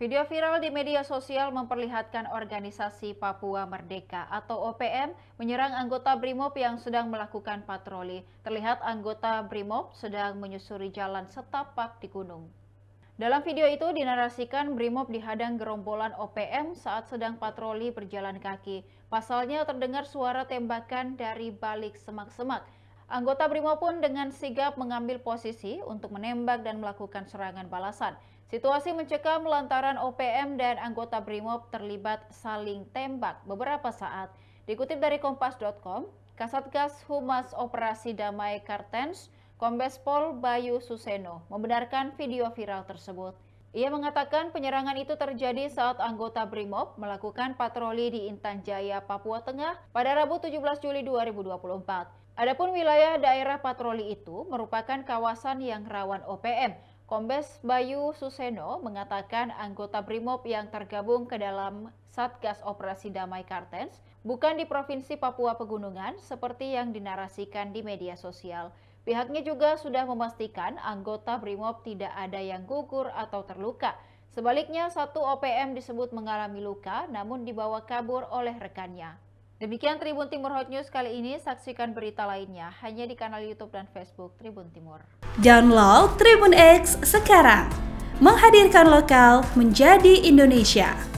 Video viral di media sosial memperlihatkan organisasi Papua Merdeka atau OPM menyerang anggota BRIMOB yang sedang melakukan patroli. Terlihat anggota BRIMOB sedang menyusuri jalan setapak di gunung. Dalam video itu dinarasikan BRIMOB dihadang gerombolan OPM saat sedang patroli berjalan kaki. Pasalnya terdengar suara tembakan dari balik semak-semak. Anggota Brimo pun dengan sigap mengambil posisi untuk menembak dan melakukan serangan balasan. Situasi mencekam lantaran OPM dan anggota Brimob terlibat saling tembak beberapa saat. Dikutip dari Kompas.com, Kasatgas Humas Operasi Damai Kartens, Kombes Pol Bayu Suseno membenarkan video viral tersebut. Ia mengatakan penyerangan itu terjadi saat anggota BRIMOB melakukan patroli di Intan Jaya, Papua Tengah pada Rabu 17 Juli 2024. Adapun wilayah daerah patroli itu merupakan kawasan yang rawan OPM. Kombes Bayu Suseno mengatakan anggota BRIMOB yang tergabung ke dalam Satgas Operasi Damai Kartens bukan di Provinsi Papua Pegunungan seperti yang dinarasikan di media sosial. Pihaknya juga sudah memastikan anggota BRIMOB tidak ada yang gugur atau terluka. Sebaliknya, satu OPM disebut mengalami luka namun dibawa kabur oleh rekannya. Demikian Tribun Timur Hot News kali ini. Saksikan berita lainnya hanya di kanal YouTube dan Facebook Tribun Timur. Download Tribun X sekarang. Menghadirkan lokal menjadi Indonesia.